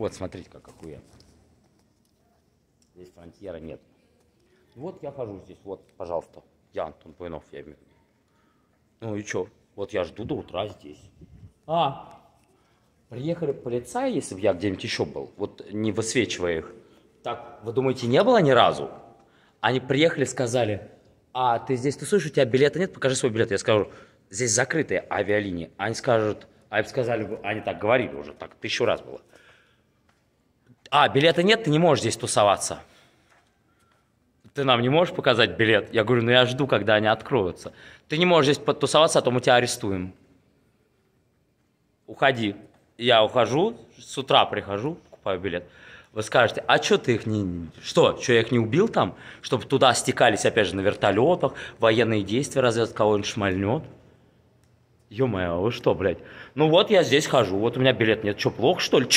Вот, смотрите, как охуенно. Здесь фронтьера нет. Вот я хожу здесь, вот, пожалуйста. Я Антон Пуинов, я имею в виду. Ну и чё? Вот я жду до утра здесь. А, приехали полицаи, если бы я где-нибудь еще был, вот не высвечивая их. Так, вы думаете, не было ни разу? Они приехали, сказали, а ты здесь тусуешь, у тебя билета нет, покажи свой билет. Я скажу, здесь закрытые авиалинии. Они скажут, а им сказали, они так говорили уже, так тысячу раз было. А, билета нет, ты не можешь здесь тусоваться. Ты нам не можешь показать билет? Я говорю, ну я жду, когда они откроются. Ты не можешь здесь потусоваться, а то мы тебя арестуем. Уходи. Я ухожу, с утра прихожу, покупаю билет. Вы скажете, а что ты их не... Что, что я их не убил там? Чтобы туда стекались, опять же, на вертолетах, военные действия развязать, кого-нибудь шмальнет? Ё-моё, а вы что, блядь? Ну вот я здесь хожу, вот у меня билет нет. Что, плохо, что ли?